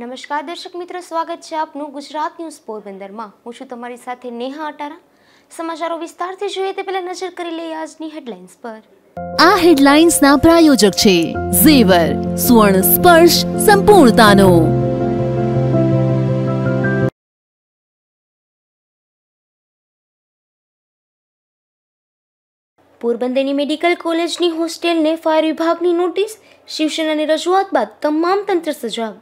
નમસ્કાર દર્શક મિત્રો સ્વાગત છે આપનું ગુજરાત ન્યૂઝ પોરબંદરમાં હું છું તમારી સાથે નેહા અટારા સમાચારો વિસ્તારથી જોઈએ તે પહેલા નજર કરી લઈએ આજની હેડલાઇન્સ પર આ હેડલાઇન્સના પ્રાયોજક છે ઝેવર સુવર્ણ સ્પર્શ સંપૂર્ણતાનો પોરબંદરની મેડિકલ કોલેજની હોસ્ટેલને ફાયર વિભાગની નોટિસ શિવસેનાની રજૂઆત બાદ તમામ તંત્ર સજાગ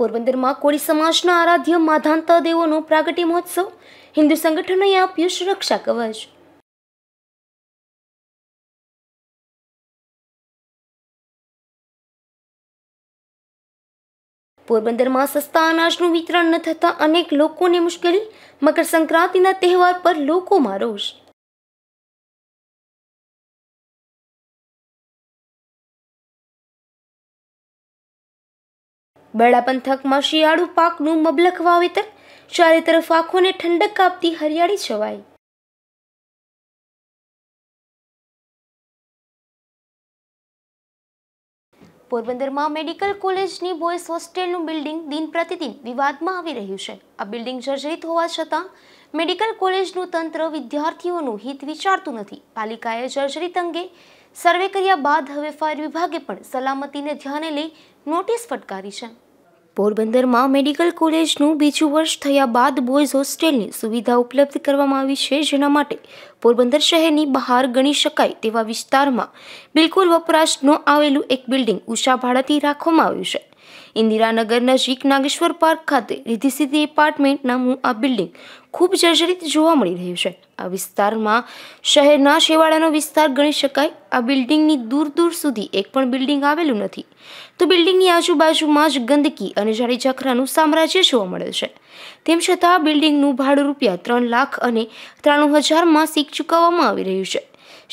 પોરબંદરમાં કોળી સમાજના આરાધ્ય માધાંતા દેવોનો પ્રાગટ્ય મહોત્સવ હિન્દુ સંગઠનોએ આપ્યું સુરક્ષા કવચ પોરબંદરમાં સસ્તા અનાજનું વિતરણ ન થતા અનેક લોકોને મુશ્કેલી મકર સંક્રાંતિના તહેવાર પર લોકોમાં રોષ બરડા પંથકમાં શિયાળુ પાકનું મબલખ વાવેતર ચારે તરફ આંખોને ઠંડક કાપતી હરિયાળી છવાઈ પોરબંદરમાં મેડિકલ કોલેજની બોયઝ હોસ્ટેલનું બિલ્ડિંગ દિન પ્રતિદિન વિવાદમાં આવી રહ્યું છે આ બિલ્ડિંગ જર્જરિત હોવા છતાં મેડિકલ કોલેજનું તંત્ર વિદ્યાર્થીઓનું હિત વિચારતું નથી પાલિકાએ જર્જરિત અંગે સર્વે કર્યા બાદ હવે ફાયર વિભાગે પણ સલામતીને ધ્યાને લઈ નોટિસ ફટકારી છે પોરબંદરમાં મેડિકલ કોલેજનું બીજું વર્ષ થયા બાદ બોયઝ હોસ્ટેલની સુવિધા ઉપલબ્ધ કરવામાં આવી છે જેના માટે પોરબંદર શહેરની બહાર ગણી શકાય તેવા વિસ્તારમાં બિલકુલ વપરાશનું આવેલું એક બિલ્ડિંગ ઉષા ભાડાથી રાખવામાં આવ્યું છે ઇન્દિરાનગર નજીક નાગેશ્વર પાર્ક ખાતે રીધિસિદ્ધિ એપાર્ટમેન્ટ નામનું આ બિલ્ડિંગ ખૂબ જર્જરિત જોવા મળી રહ્યું છે આ વિસ્તારમાં શહેરના શેવાળાનો વિસ્તાર ગણી શકાય આ બિલ્ડિંગની દૂર દૂર સુધી એક પણ બિલ્ડિંગ આવેલું નથી તો બિલ્ડિંગની આજુબાજુમાં જ ગંદકી અને જાડી ઝખરાનું સામ્રાજ્ય જોવા મળે છે તેમ છતાં બિલ્ડિંગનું ભાડું રૂપિયા ત્રણ લાખ અને ત્રાણું હજારમાં સીક ચૂકવવામાં આવી રહ્યું છે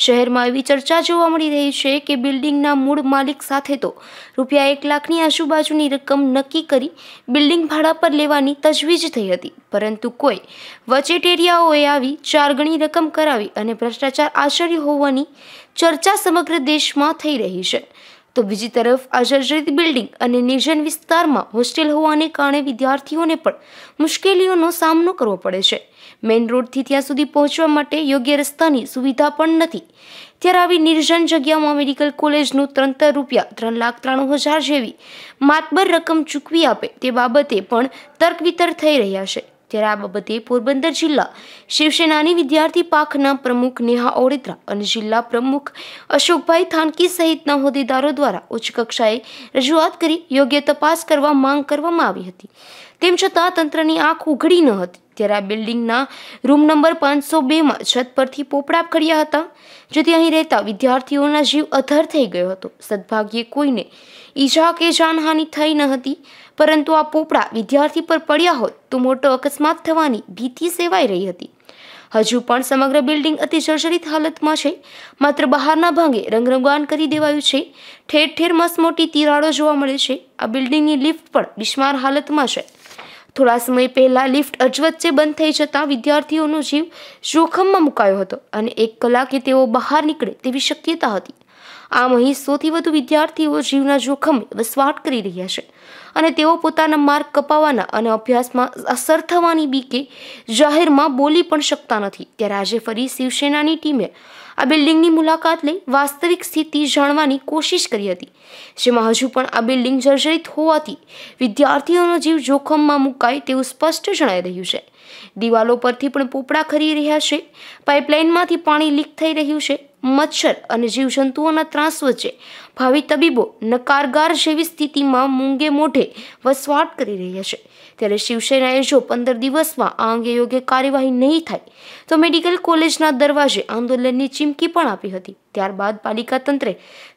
શહેરમાં એવી ચર્ચા જોવા મળી રહી છે કે બિલ્ડિંગના મૂળ માલિક સાથે તો રૂપિયા એક લાખની આજુબાજુની રકમ નક્કી કરી બિલ્ડિંગ ભાડા પર લેવાની તજવીજ થઈ હતી પરંતુ કોઈ વચેટેરિયાઓએ આવી ચાર ગણી રકમ કરાવી અને ભ્રષ્ટાચાર આચર્યો હોવાની ચર્ચા સમગ્ર દેશમાં થઈ રહી છે તો બીજી તરફ આજારજડિત બિલ્ડિંગ અને નિર્જન વિસ્તારમાં હોસ્ટેલ હોવાને કારણે વિદ્યાર્થીઓને પણ મુશ્કેલીઓનો સામનો કરવો પડે છે મેઇન રોડથી ત્યાં સુધી પહોંચવા માટે યોગ્ય રસ્તાની સુવિધા પણ નથી ત્યારે આવી નિર્જન જગ્યામાં મેડિકલ કોલેજનું ત્રણતર રૂપિયા ત્રણ લાખ ત્રાણું હજાર જેવી માતબર રકમ ચૂકવી આપે તે બાબતે પણ તર્ક વિતર્ક થઈ રહ્યા છે ત્યારે આ બાબતે પોરબંદર જિલ્લા શિવસેનાની વિદ્યાર્થી પાકના પ્રમુખ નેહા ઓડેદરા અને જિલ્લા પ્રમુખ અશોકભાઈ થાનકી સહિતના હોદ્દેદારો દ્વારા ઉચ્ચ કક્ષાએ રજૂઆત કરી યોગ્ય તપાસ કરવા માંગ કરવામાં આવી હતી તેમ છતાં તંત્રની આંખ ઉઘડી ન હતી ત્યારે આ બિલ્ડિંગના રૂમ નંબર પાંચસો બેમાં છત પરથી પોપડા કર્યા હતા જેથી અહીં રહેતા વિદ્યાર્થીઓના જીવ અધર થઈ ગયો હતો સદભાગ્યે કોઈને ઈજા કે જાનહાની થઈ ન હતી પરંતુ આ પોપડા વિદ્યાર્થી પર પડ્યા હોત તો મોટો અકસ્માત થવાની ભીતિ સેવાઈ રહી હતી હજુ પણ સમગ્ર બિલ્ડિંગ અતિ જર્જરિત હાલતમાં છે માત્ર બહારના ભાગે રંગરંગવાન કરી દેવાયું છે ઠેર ઠેર મસમોટી તિરાડો જોવા મળે છે આ બિલ્ડિંગની લિફ્ટ પણ બિસ્માર હાલતમાં છે થોડા સમય પહેલાં લિફ્ટ અજવચ્ચે બંધ થઈ જતાં વિદ્યાર્થીઓનો જીવ જોખમમાં મુકાયો હતો અને એક કલાકે તેઓ બહાર નીકળે તેવી શક્યતા હતી આમ અહીં સોથી વધુ વિદ્યાર્થીઓ જીવના જોખમ વસવાટ કરી રહ્યા છે અને તેઓ પોતાના માર્ગ કપાવવાના અને અભ્યાસમાં અસર થવાની બીકે જાહેરમાં બોલી પણ શકતા નથી ત્યારે આજે ફરી શિવસેનાની ટીમે આ બિલ્ડિંગની મુલાકાત લઈ વાસ્તવિક સ્થિતિ જાણવાની કોશિશ કરી હતી જેમાં હજુ પણ આ બિલ્ડિંગ જર્જરિત હોવાથી વિદ્યાર્થીઓનો જીવ જોખમમાં મુકાય તેવું સ્પષ્ટ જણાઈ રહ્યું છે દિવાલો પરથી પણ પોપડા ખરી રહ્યા છે પાઇપલાઇનમાંથી પાણી લીક થઈ રહ્યું છે મચ્છર અને જીવજંતુઓના ત્રાસ વચ્ચે ભાવિ તબીબો નકારગાર જેવી સ્થિતિમાં મૂંગે મોઢે વસવાટ કરી રહ્યા છે ત્યારે શિવસેનાએ જો પંદર દિવસમાં આ અંગે યોગ્ય કાર્યવાહી નહીં થાય તો મેડિકલ કોલેજના દરવાજે આંદોલનની ચીમકી પણ આપી હતી ત્યારબાદ પાલિકા તંત્રે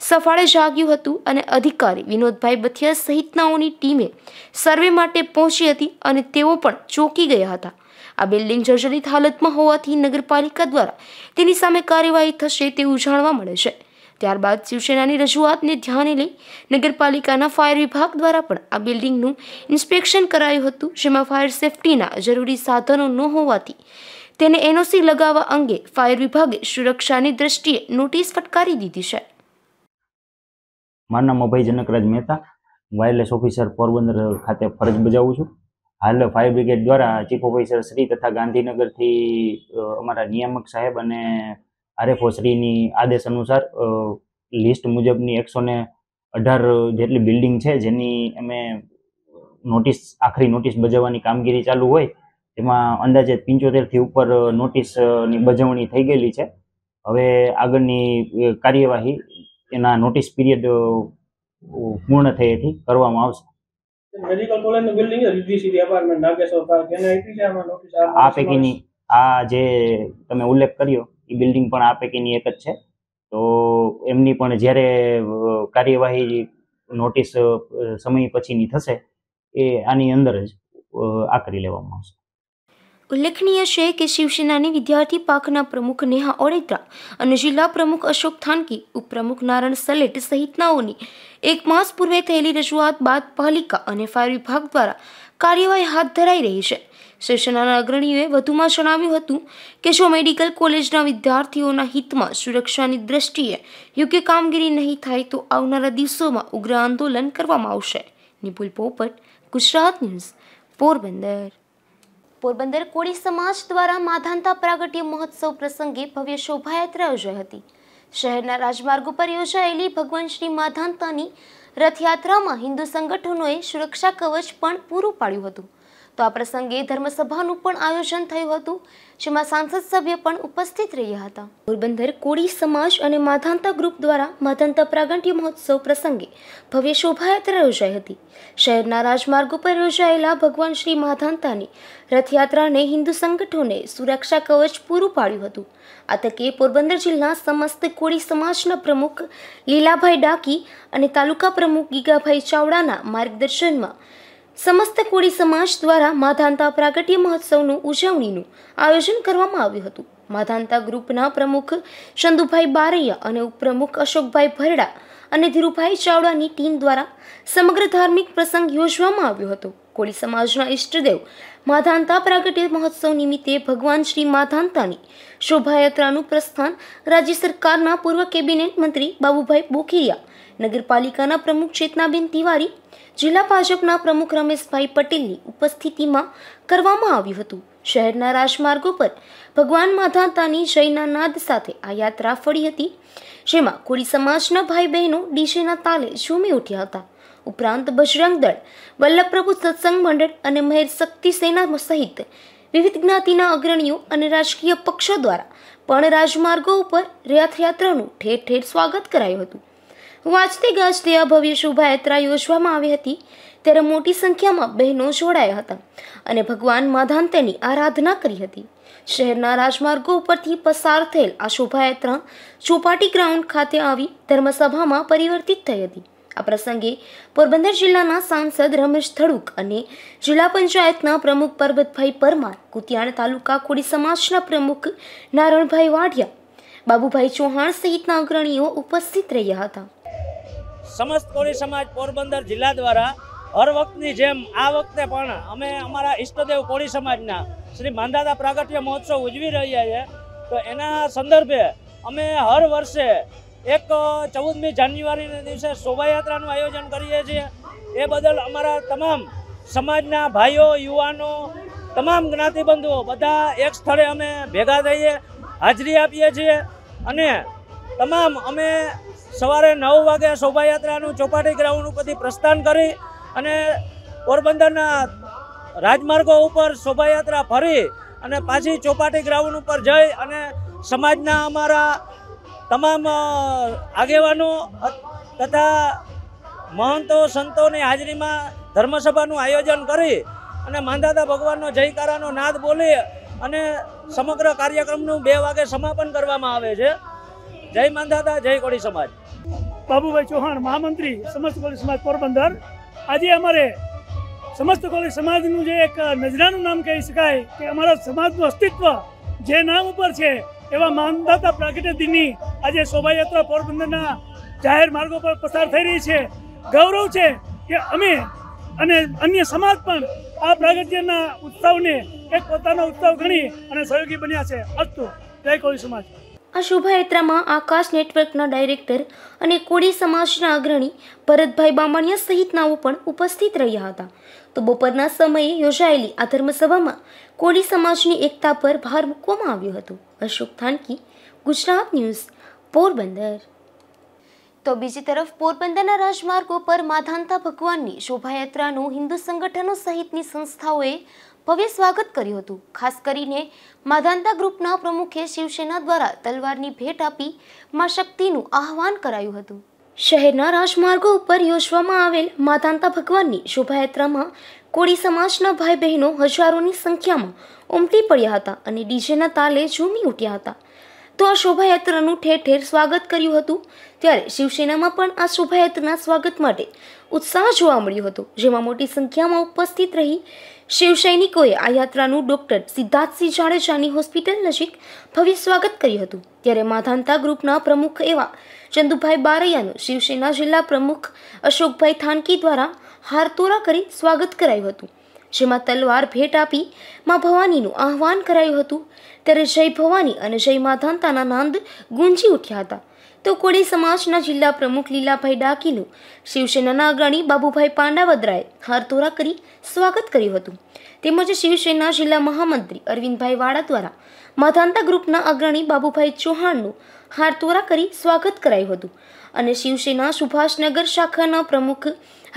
સફાળે જાગ્યું હતું અને અધિકારી વિનોદભાઈ બથિયા સહિતનાઓની ટીમે સર્વે માટે પહોંચી હતી અને તેઓ પણ ચોંકી ગયા હતા આ બિલ્ડિંગ જર્જરિત હાલતમાં હોવાથી નગરપાલિકા દ્વારા તેની સામે કાર્યવાહી થશે તેવું જાણવા મળે છે ત્યારબાદ શિવસેનાની રજૂઆતને ધ્યાને લઈ નગરપાલિકાના ફાયર વિભાગ દ્વારા પણ આ બિલ્ડિંગનું ઇન્સ્પેક્શન કરાયું હતું જેમાં ફાયર સેફટીના જરૂરી સાધનો ન હોવાથી તેને એનઓસી લગાવવા અંગે ફાયર વિભાગે સુરક્ષાની દ્રષ્ટિએ નોટિસ ફટકારી દીધી છે મારું નામ અભય જનકરાજ મહેતા વાયરલેસ ઓફિસર પોરબંદર ખાતે ફરજ બજાવું છું હાલ ફાયર બ્રિગેડ દ્વારા ચીફ ઓફિસર શ્રી તથા ગાંધીનગરથી અમારા નિયામક સાહેબ અને આરએફઓ શ્રીની આદેશ અનુસાર લિસ્ટ મુજબની એકસો ને અઢાર જેટલી બિલ્ડિંગ છે જેની અમે નોટિસ આખરી નોટિસ બજાવવાની કામગીરી ચાલુ હોય તેમાં અંદાજે પંચોતેરથી ઉપર નોટિસની બજવણી થઈ ગયેલી છે હવે આગળની કાર્યવાહી એના નોટિસ પીરિયડ પૂર્ણ થયેથી કરવામાં આવશે મેડિકલ કોલેજનું બિલ્ડિંગ છે એપાર્ટમેન્ટ નાગેશ્વર પાર્ક એને આપી છે આમાં નોટિસ આ પૈકીની આ જે તમે ઉલ્લેખ કર્યો એ બિલ્ડિંગ પણ આ પૈકીની એક જ છે તો એમની પણ જ્યારે કાર્યવાહી નોટિસ સમય પછીની થશે એ આની અંદર જ આ કરી લેવામાં આવશે ઉલ્લેખનીય છે કે શિવસેનાની વિદ્યાર્થી પાકના પ્રમુખ નેહા ઓડેદરા અને જિલ્લા પ્રમુખ અશોક થાનકી ઉપપ્રમુખ નારાયણ સલેટ સહિતનાઓની એક માસ પૂર્વે થયેલી રજૂઆત બાદ પાલિકા અને ફાયર વિભાગ દ્વારા કાર્યવાહી હાથ ધરાઈ રહી છે શિવસેનાના અગ્રણીઓએ વધુમાં જણાવ્યું હતું કે જો મેડિકલ કોલેજના વિદ્યાર્થીઓના હિતમાં સુરક્ષાની દ્રષ્ટિએ યોગ્ય કામગીરી નહીં થાય તો આવનારા દિવસોમાં ઉગ્ર આંદોલન કરવામાં આવશે નિપુલ પોપટ ગુજરાત ન્યૂઝ પોરબંદર પોરબંદર કોળી સમાજ દ્વારા માધાંતા પ્રાગટ્ય મહોત્સવ પ્રસંગે ભવ્ય શોભાયાત્રા યોજાઈ હતી શહેરના રાજમાર્ગ ઉપર યોજાયેલી ભગવાન શ્રી માધાંતાની રથયાત્રામાં હિન્દુ સંગઠનોએ સુરક્ષા કવચ પણ પૂરું પાડ્યું હતું તો આ પ્રસંગે ધર્મસભાનું પણ આયોજન થયું હતું જેમાં સાંસદ સભ્ય પણ ઉપસ્થિત રહ્યા હતા પોરબંદર કોળી સમાજ અને માધાંતા ગ્રુપ દ્વારા માધાંતા પ્રાગટ્ય મહોત્સવ પ્રસંગે ભવ્ય શોભાયાત્રા યોજાઈ હતી શહેરના રાજમાર્ગો પર યોજાયેલા ભગવાન શ્રી માધાંતાની રથયાત્રાને હિન્દુ સંગઠનોને સુરક્ષા કવચ પૂરું પાડ્યું હતું આ તકે પોરબંદર જિલ્લા સમસ્ત કોળી સમાજના પ્રમુખ લીલાભાઈ ડાકી અને તાલુકા પ્રમુખ ગીગાભાઈ ચાવડાના માર્ગદર્શનમાં સમસ્ત કોળી સમાજ દ્વારા માધાંતા પ્રાગટ્ય મહોત્સવનું ઉજવણીનું આયોજન કરવામાં આવ્યું હતું માધાંતા ગ્રુપના પ્રમુખ ચંદુભાઈ બારૈયા અને ઉપપ્રમુખ અશોકભાઈ ભરડા અને ધીરુભાઈ ચાવડાની ટીમ દ્વારા સમગ્ર ધાર્મિક પ્રસંગ યોજવામાં આવ્યો હતો કોળી સમાજના ઈષ્ટદેવ માધાંતા પ્રાગટ્ય મહોત્સવ નિમિત્તે ભગવાન શ્રી માધાંતાની શોભાયાત્રાનું પ્રસ્થાન રાજ્ય સરકારના પૂર્વ કેબિનેટ મંત્રી બાબુભાઈ બોખીરિયા નગરપાલિકાના પ્રમુખ ચેતનાબેન તિવારી જિલ્લા ભાજપના પ્રમુખ રમેશભાઈ પટેલની ઉપસ્થિતિમાં કરવામાં આવ્યું હતું શહેરના રાજમાર્ગો પર ભગવાન માધાતાની જયના નાદ સાથે આ યાત્રા ફળી હતી જેમાં કોળી સમાજના ભાઈ બહેનો ડીજેના તાલે ઝૂમી ઉઠ્યા હતા ઉપરાંત બજરંગ દળ વલ્લભપ્રભુ સત્સંગ મંડળ અને મહેર શક્તિ સેના સહિત વિવિધ જ્ઞાતિના અગ્રણીઓ અને રાજકીય પક્ષો દ્વારા પણ રાજમાર્ગો ઉપર રથયાત્રાનું ઠેર ઠેર સ્વાગત કરાયું હતું વાંચતે ગાજતે આ ભવ્ય શોભાયાત્રા યોજવામાં આવી હતી ત્યારે મોટી સંખ્યામાં બહેનો જોડાયા હતા અને ભગવાન માધાંતેની આરાધના કરી હતી શહેરના રાજમાર્ગો ઉપરથી પસાર થયેલ આ શોભાયાત્રા ચોપાટી ગ્રાઉન્ડ ખાતે આવી ધર્મસભામાં પરિવર્તિત થઈ હતી આ પ્રસંગે પોરબંદર જિલ્લાના સાંસદ રમેશ થડુક અને જિલ્લા પંચાયતના પ્રમુખ પરબતભાઈ પરમાર કુતિયાણ તાલુકા કોળી સમાજના પ્રમુખ નારણભાઈ વાઢિયા બાબુભાઈ ચૌહાણ સહિતના અગ્રણીઓ ઉપસ્થિત રહ્યા હતા સમસ્ત કોળી સમાજ પોરબંદર જિલ્લા દ્વારા હર વખતની જેમ આ વખતે પણ અમે અમારા ઈષ્ટદેવ કોળી સમાજના શ્રી માંદાદા પ્રાગટ્ય મહોત્સવ ઉજવી રહ્યા છીએ તો એના સંદર્ભે અમે હર વર્ષે એક ચૌદમી જાન્યુઆરીના દિવસે શોભાયાત્રાનું આયોજન કરીએ છીએ એ બદલ અમારા તમામ સમાજના ભાઈઓ યુવાનો તમામ જ્ઞાતિબંધુઓ બધા એક સ્થળે અમે ભેગા થઈએ હાજરી આપીએ છીએ અને તમામ અમે સવારે નવ વાગે શોભાયાત્રાનું ચોપાટી ગ્રાઉન્ડ ઉપરથી પ્રસ્થાન કરી અને પોરબંદરના રાજમાર્ગો ઉપર શોભાયાત્રા ફરી અને પાછી ચોપાટી ગ્રાઉન્ડ ઉપર જઈ અને સમાજના અમારા તમામ આગેવાનો તથા મહંતો સંતોની હાજરીમાં ધર્મસભાનું આયોજન કરી અને માંધાતા ભગવાનનો જયકારાનો નાદ બોલી અને સમગ્ર કાર્યક્રમનું બે વાગે સમાપન કરવામાં આવે છે જય માંધાતા જય કોળી સમાજ બાબુભાઈ ચૌહાણ મહામંત્રી સમસ્ત કોળી સમાજ પોરબંદર આજે અમારે સમસ્ત કોળી સમાજનું જે એક નજરાનું નામ કહી શકાય કે અમારા સમાજનું અસ્તિત્વ જે નામ ઉપર છે એવા માંધાતા પ્રાગટ્ય દિનની આજે શોભાયાત્રા પોરબંદરના જાહેર માર્ગો પર પસાર થઈ રહી છે ગૌરવ છે કે અમે અને અન્ય સમાજ પણ આ પ્રાગટ્યના ઉત્સવને એક પોતાનો ઉત્સવ ગણી અને સહયોગી બન્યા છે અસ્તુ જય કોળી સમાજ આ શોભાયાત્રામાં આકાશ નેટવર્કના ડાયરેક્ટર અને કોળી સમાજના અગ્રણી ભરતભાઈ બામણિયા સહિતનાઓ પણ ઉપસ્થિત રહ્યા હતા તો બપોરના સમયે યોજાયેલી આ ધર્મસભામાં કોળી સમાજની એકતા પર ભાર મૂકવામાં આવ્યો હતો અશોક થાનકી ગુજરાત ન્યૂઝ પોરબંદર તો બીજી તરફ પોરબંદરના રાજમાર્ગો પર માધાંતા ભગવાનની શોભાયાત્રાનું હિન્દુ સંગઠનો સહિતની સંસ્થાઓએ ભવ્ય સ્વાગત કર્યું હતું ખાસ કરીને માધાંતા ગ્રુપના પ્રમુખે શિવસેના દ્વારા તલવારની ભેટ આપી માં શક્તિનું આહવાન કરાયું હતું શહેરના રાજમાર્ગો ઉપર યોજવામાં આવેલ માતાંતા ભગવાનની શોભાયાત્રામાં કોળી સમાજના ભાઈ બહેનો હજારોની સંખ્યામાં ઉમટી પડ્યા હતા અને ડીજેના તાલે ઝૂમી ઉઠ્યા હતા તો આ શોભાયાત્રાનું ઠેર ઠેર સ્વાગત કર્યું હતું ત્યારે શિવસેનામાં પણ આ શોભાયાત્રાના સ્વાગત માટે ઉત્સાહ જોવા મળ્યો હતો જેમાં મોટી સંખ્યામાં ઉપસ્થિત રહી શિવસૈનિકોએ આ યાત્રાનું ડૉક્ટર સિદ્ધાર્થસિંહ જાડેજાની હોસ્પિટલ નજીક ભવ્ય સ્વાગત કર્યું હતું ત્યારે માધાંતા ગ્રુપના પ્રમુખ એવા ચંદુભાઈ બારૈયાનું શિવસેના જિલ્લા પ્રમુખ અશોકભાઈ થાનકી દ્વારા હારતોરા કરી સ્વાગત કરાયું હતું જેમાં તલવાર ભેટ આપી મા ભવાનીનું આહવાન કરાયું હતું ત્યારે જય ભવાની અને જય માધાંતાના નાંદ ગુંજી ઉઠ્યા હતા તો કોળી સમાજના જિલ્લા પ્રમુખ લીલાભાઈ ડાકીનું શિવસેનાના અગ્રણી બાબુભાઈ પાંડાવદરાએ હારતોરા કરી સ્વાગત કર્યું હતું તેમજ શિવસેના જિલ્લા મહામંત્રી અરવિંદભાઈ વાડા દ્વારા માધાંતા ગ્રુપના અગ્રણી બાબુભાઈ ચૌહાણનું હારતોરા કરી સ્વાગત કરાયું હતું અને શિવસેના સુભાષનગર શાખાના પ્રમુખ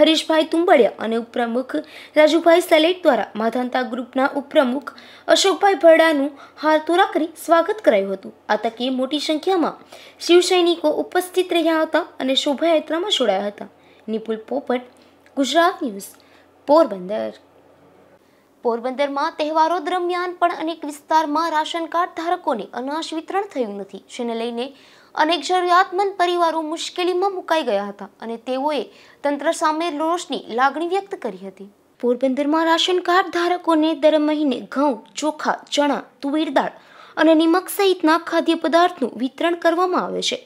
હરીશભાઈ તુંબડિયા અને ઉપપ્રમુખ રાજુભાઈ સલેટ દ્વારા માધાંતા ગ્રુપના ઉપપ્રમુખ અશોકભાઈ ભરડાનું હારતોરા કરી સ્વાગત કરાયું હતું આ તકે મોટી સંખ્યામાં શિવસૈનિકો ઉપસ્થિત રહ્યા હતા અને શોભાયાત્રામાં જોડાયા હતા નિપુલ પોપટ ગુજરાત ન્યૂઝ પોરબંદર પોરબંદરમાં તહેવારો દરમિયાન પણ અનેક વિસ્તારમાં રાશન કાર્ડ ધારકોને અનાજ વિતરણ થયું નથી જેને લઈને અનેક જરૂરિયાતમંદ પરિવારો મુશ્કેલીમાં મુકાઈ ગયા હતા અને તેઓએ તંત્ર સામે રોષની લાગણી વ્યક્ત કરી હતી પોરબંદરમાં રાશન કાર્ડ ધારકોને દર મહિને ઘઉં ચોખા ચણા તુવેર દાળ અને નિમક સહિતના ખાદ્ય પદાર્થનું વિતરણ કરવામાં આવે છે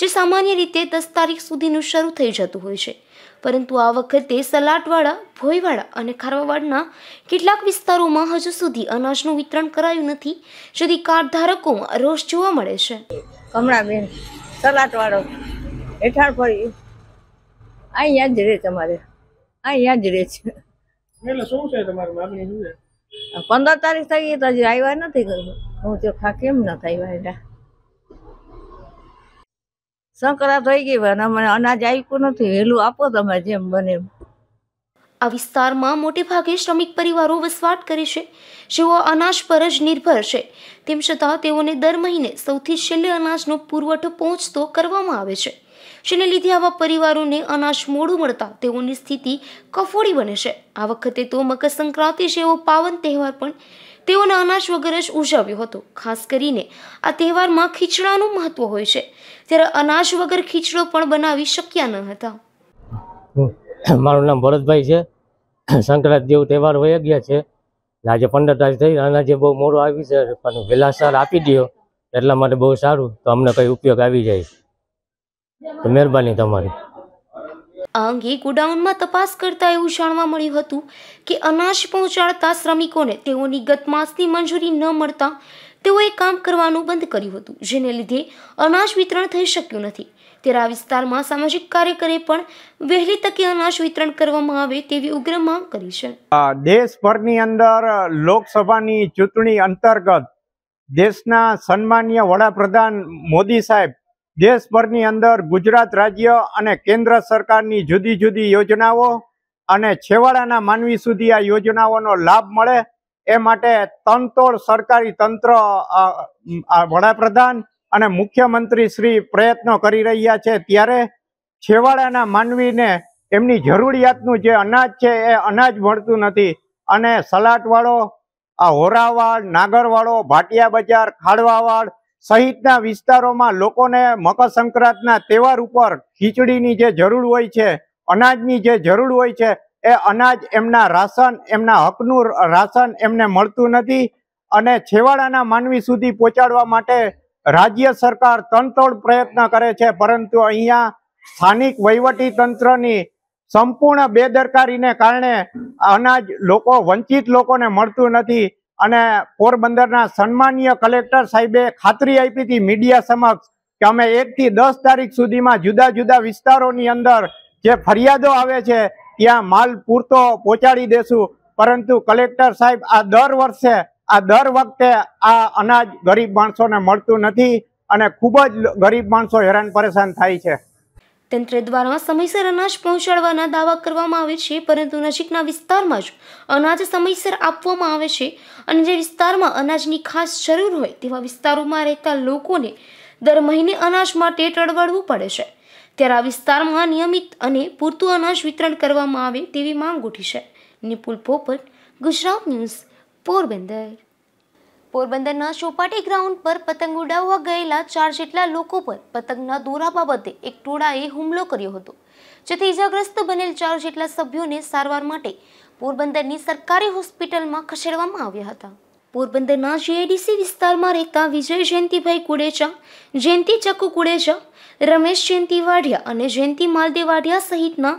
જે સામાન્ય રીતે દસ તારીખ સુધીનું શરૂ થઈ જતું હોય છે પરંતુ આ વખતે સલાટવાળા ભોયવાળા અને ખારવાવાડના કેટલાક વિસ્તારોમાં હજુ સુધી અનાજનું વિતરણ કરાયું નથી જેથી કાર્ડ ધારકોમાં રોષ જોવા મળે છે કમળાબેન સલાટવાળો હેઠાણ ફરી અહીંયા જ રહે તમારે અહીંયા જ રહે છે એટલે પંદર તારીખ થઈ તો હજી આવ્યા નથી હું તો ખા કેમ ન થાય એટલે સંકરા થઈ ગઈ અને અમને અનાજ આપ્યું નથી હેલું આપો તમે જેમ બને આ વિસ્તારમાં મોટે ભાગે શ્રમિક પરિવારો વસવાટ કરે છે જેઓ અનાજ પર જ નિર્ભર છે તેમ છતાં તેઓને દર મહિને સૌથી છેલ્લે અનાજનો પુરવઠો પહોંચતો કરવામાં આવે છે જેને લીધે આવા પરિવારોને અનાજ મોડું મળતા તેઓની સ્થિતિ કફોડી બને છે આ વખતે તો મકર સંક્રાંતિ જેવો પાવન તહેવાર પણ તેઓને અનાજ વગર જ ઉજવ્યો હતો ખાસ કરીને આ તહેવારમાં ખીચડાનું મહત્વ હોય છે ત્યારે અનાજ વગર ખીચડો પણ બનાવી શક્યા ન હતા મારું નામ ભરતભાઈ છે સંક્રાંત જેવું તહેવાર વહી ગયા છે આજે પંદર તારીખ થઈ અનાજે બહુ મોડું આવી છે પણ વેલાસાર આપી દો એટલા માટે બહુ સારું તો અમને કંઈ ઉપયોગ આવી જાય તો મહેરબાની તમારી આ અંગે ગોડાઉનમાં તપાસ કરતા એવું જાણવા મળ્યું હતું કે અનાજ પહોંચાડતા શ્રમિકોને તેઓની ગત માસની મંજૂરી ન મળતા તેઓએ કામ કરવાનું બંધ કર્યું હતું જેને લીધે અનાજ વિતરણ થઈ શક્યું નથી ત્યારે વિસ્તારમાં સામાજિક કાર્યકરે પણ વહેલી તકે અનાજ વિતરણ કરવામાં આવે તેવી ઉગ્ર માંગ કરી છે દેશભરની અંદર લોકસભાની ચૂંટણી અંતર્ગત દેશના સન્માન્ય વડાપ્રધાન મોદી સાહેબ દેશભરની અંદર ગુજરાત રાજ્ય અને કેન્દ્ર સરકારની જુદી જુદી યોજનાઓ અને છેવાડાના માનવી સુધી આ યોજનાઓનો લાભ મળે એ માટે તનતોડ સરકારી તંત્ર વડાપ્રધાન અને મુખ્યમંત્રી શ્રી પ્રયત્નો કરી રહ્યા છે ત્યારે છેવાડાના માનવીને એમની જરૂરિયાતનું જે અનાજ છે એ અનાજ મળતું નથી અને સલાટવાળો આ હોરાવાડ નાગરવાળો ભાટિયા બજાર ખાડવાવાડ સહિતના વિસ્તારોમાં લોકોને મકર સંક્રાંતના તહેવાર ઉપર ખીચડીની જે જરૂર હોય છે અનાજની જે જરૂર હોય છે એ અનાજ એમના રાશન એમના હકનું રાશન એમને મળતું નથી અને છેવાડાના માનવી સુધી પહોંચાડવા માટે રાજ્ય સરકાર તનતોડ પ્રયત્ન કરે છે પરંતુ અહીંયા સ્થાનિક વહીવટી તંત્રની સંપૂર્ણ બેદરકારીને કારણે અનાજ લોકો વંચિત લોકોને મળતું નથી અને પોરબંદરના સન્માનીય કલેક્ટર સાહેબે ખાતરી આપી હતી મીડિયા સમક્ષ કે અમે એકથી દસ તારીખ સુધીમાં જુદા જુદા વિસ્તારોની અંદર જે ફરિયાદો આવે છે ત્યાં માલ પૂરતો પહોંચાડી દેશું પરંતુ કલેક્ટર સાહેબ આ દર વર્ષે આ દર વખતે આ અનાજ ગરીબ માણસોને મળતું નથી અને ખૂબ જ ગરીબ માણસો હેરાન પરેશાન થાય છે તંત્ર દ્વારા સમયસર અનાજ પહોંચાડવાના દાવા કરવામાં આવે છે પરંતુ નજીકના વિસ્તારમાં જ અનાજ સમયસર આપવામાં આવે છે અને જે વિસ્તારમાં અનાજની ખાસ જરૂર હોય તેવા વિસ્તારોમાં રહેતા લોકોને દર મહિને અનાજ માટે ટળવડવું પડે છે ત્યારે આ વિસ્તારમાં નિયમિત અને પૂરતું અનાજ વિતરણ કરવામાં આવે તેવી માંગ ઉઠી છે નિપુલ પોપટ ગુજરાત ન્યૂઝ પોરબંદર પોરબંદરના ચોપાટી ગ્રાઉન્ડ પર પતંગ ઉડાવવા ગયેલા ચાર જેટલા લોકો પર પતંગના દોરા બાબતે એક ટોળાએ હુમલો કર્યો હતો જેથી ઇજાગ્રસ્ત બનેલ ચાર જેટલા સભ્યોને સારવાર માટે પોરબંદરની સરકારી હોસ્પિટલમાં ખસેડવામાં આવ્યા હતા પોરબંદરના જીઆઈડીસી વિસ્તારમાં રહેતા વિજય જયંતિભાઈ કુડેચા જયંતિ ચકુ કુડેચા રમેશ જયંતિ વાઢિયા અને જયંતિ માલદે વાઢિયા સહિતના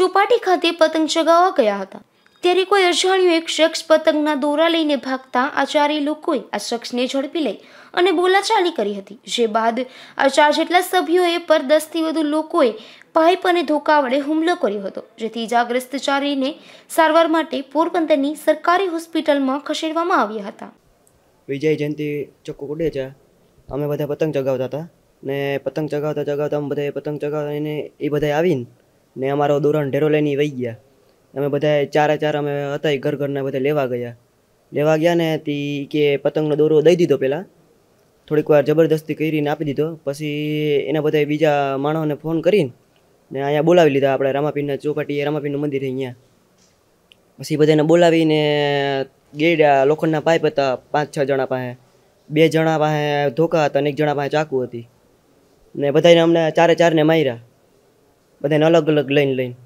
ચોપાટી ખાતે પતંગ ચગાવવા ગયા હતા ત્યારે કોઈ અજાણ્યું એક શખ્સ પતંગના દોરા લઈને ભાગતા આ ચારેય લોકોએ આ શખ્સને ઝડપી લઈ અને બોલાચાલી કરી હતી જે બાદ આ ચાર જેટલા સભ્યોએ પર દસથી વધુ લોકોએ પાઇપ અને ધોકા વડે હુમલો કર્યો હતો જેથી ઇજાગ્રસ્ત ચારેયને સારવાર માટે પોરબંદરની સરકારી હોસ્પિટલમાં ખસેડવામાં આવ્યા હતા વિજય જયંતિ ચક્કુ કોડેજા અમે બધા પતંગ ચગાવતા હતા ને પતંગ ચગાવતા ચગાવતા અમે બધાએ પતંગ ચગાવતા એને એ બધાએ આવીને ને અમારો દોરણ ઢેરો લઈને વહી ગયા અમે બધાએ ચારે ચાર અમે હતા એ ઘર ઘરના બધા લેવા ગયા લેવા ગયા ને તી કે પતંગનો દોરો દઈ દીધો પહેલાં થોડીક વાર જબરદસ્તી કરીને આપી દીધો પછી એના બધાએ બીજા માણસોને ફોન કરીને ને અહીંયા બોલાવી લીધા આપણે રામાપીરના ચોપાટી રામાપીરનું મંદિર અહીંયા પછી બધાને બોલાવીને ગેડા લોખંડના પાઇપ હતા પાંચ છ જણા પાસે બે જણા પાસે ધોકા હતા અને એક જણા પાસે ચાકુ હતી ને બધાને અમને ચારે ચારને માર્યા બધાને અલગ અલગ લઈને લઈને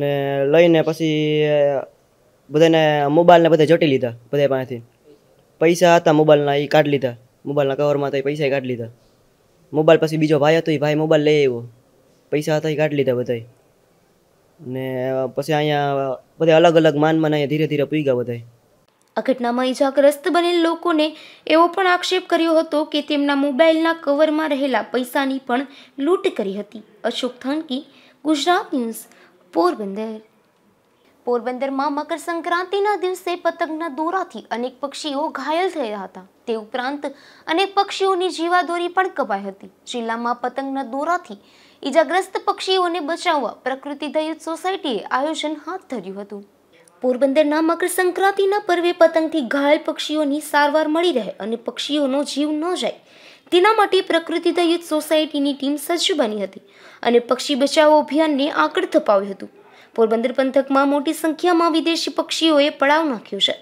ને લઈને પછી બધાને મોબાઈલને બધા જટી લીધા બધા પાસેથી પૈસા હતા મોબાઈલના એ કાઢી લીધા મોબાઈલના કવરમાં હતા એ પૈસા કાઢી લીધા મોબાઈલ પછી બીજો ભાઈ હતો એ ભાઈ મોબાઈલ લઈ આવ્યો પૈસા હતા એ કાઢી લીધા બધાય ને પછી અહીંયા બધા અલગ અલગ માનમાં અહીંયા ધીરે ધીરે પી ગયા બધાય આ ઘટનામાં ઈજાગ્રસ્ત બનેલ લોકોને એવો પણ આક્ષેપ કર્યો હતો કે તેમના મોબાઈલના કવરમાં રહેલા પૈસાની પણ લૂંટ કરી હતી અશોક થાનકી ગુજરાત ન્યૂઝ પોરબંદર પોરબંદરમાં મકર સંક્રાંતિના દિવસે પતંગના દોરાથી અનેક પક્ષીઓ ઘાયલ થયા હતા તે ઉપરાંત અનેક પક્ષીઓની જીવાદોરી પણ કપાઈ હતી જિલ્લામાં પતંગના દોરાથી ઈજાગ્રસ્ત પક્ષીઓને બચાવવા પ્રકૃતિદયુત સોસાયટીએ આયોજન હાથ ધર્યું હતું પોરબંદરના મકર સંક્રાંતિના પર્વે પતંગથી ઘાયલ પક્ષીઓની સારવાર મળી રહે અને પક્ષીઓનો જીવ ન જાય તેના માટે પ્રકૃતિદયુત સોસાયટીની ટીમ સજ્જ બની હતી અને પક્ષી બચાવો અભિયાનને આગળ ધપાવ્યું હતું પોરબંદર પંથકમાં મોટી સંખ્યામાં વિદેશી પક્ષીઓએ પડાવ નાખ્યો છે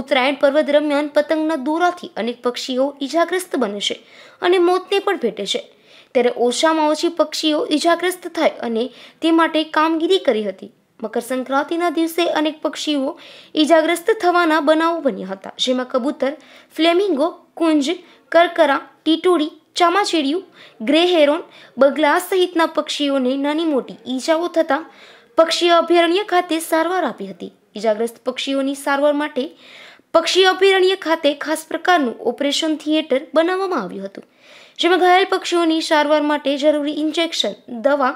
ઉત્તરાયણ પર્વ દરમિયાન પતંગના દોરાથી અનેક પક્ષીઓ ઈજાગ્રસ્ત બને છે અને મોતને પણ ભેટે છે ત્યારે ઓછામાં ઓછી પક્ષીઓ ઈજાગ્રસ્ત થાય અને તે માટે કામગીરી કરી હતી મકર સંક્રાંતિના દિવસે અનેક પક્ષીઓ ઈજાગ્રસ્ત થવાના બનાવો બન્યા હતા જેમાં કબૂતર ફ્લેમિંગો કુંજ કરકરા ટીટોડી ચામાચીડિયું ગ્રેહેરોન હેરોન સહિતના પક્ષીઓને નાની મોટી ઈજાઓ થતાં પક્ષી અભયારણ્ય ખાતે સારવાર આપી હતી ઈજાગ્રસ્ત પક્ષીઓની સારવાર માટે પક્ષી અભયારણ્ય ખાતે ખાસ પ્રકારનું ઓપરેશન થિયેટર બનાવવામાં આવ્યું હતું જેમાં ઘાયલ પક્ષીઓની સારવાર માટે જરૂરી ઇન્જેક્શન દવા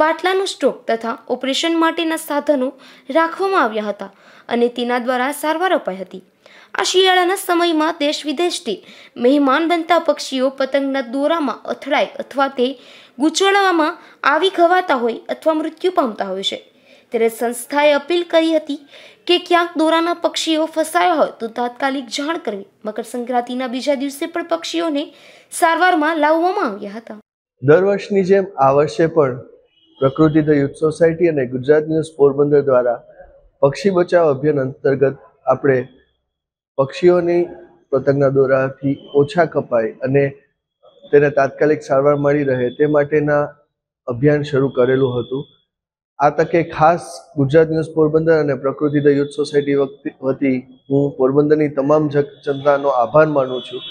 બાટલાનો સ્ટોક તથા ઓપરેશન માટેના સાધનો રાખવામાં આવ્યા હતા અને તેના દ્વારા સારવાર અપાઈ હતી આ શિયાળાના સમયમાં દેશ વિદેશથી મહેમાન બનતા પક્ષીઓ પતંગના દોરામાં અથડાય અથવા તે ગૂંચવણવામાં આવી ખવાતા હોય અથવા મૃત્યુ પામતા હોય છે ત્યારે સંસ્થાએ અપીલ કરી હતી કે ક્યાંક દોરાના પક્ષીઓ ફસાયા હોય તો તાત્કાલિક જાણ કરવી મકર સંક્રાંતિના બીજા દિવસે પણ પક્ષીઓને સારવારમાં લાવવામાં આવ્યા હતા દર વર્ષની જેમ આ વર્ષે પણ પ્રકૃતિ ધ યુથ સોસાયટી અને ગુજરાત ન્યૂઝ પોરબંદર દ્વારા પક્ષી બચાવ અભિયાન અંતર્ગત આપણે પક્ષીઓની પતંગના દોરાથી ઓછા કપાય અને તેને તાત્કાલિક સારવાર મળી રહે તે માટેના અભિયાન શરૂ કરેલું હતું આ તકે ખાસ ગુજરાત ન્યૂઝ પોરબંદર અને પ્રકૃતિ ધ યુથ સોસાયટી વતી હું પોરબંદરની તમામ જનતાનો આભાર માનું છું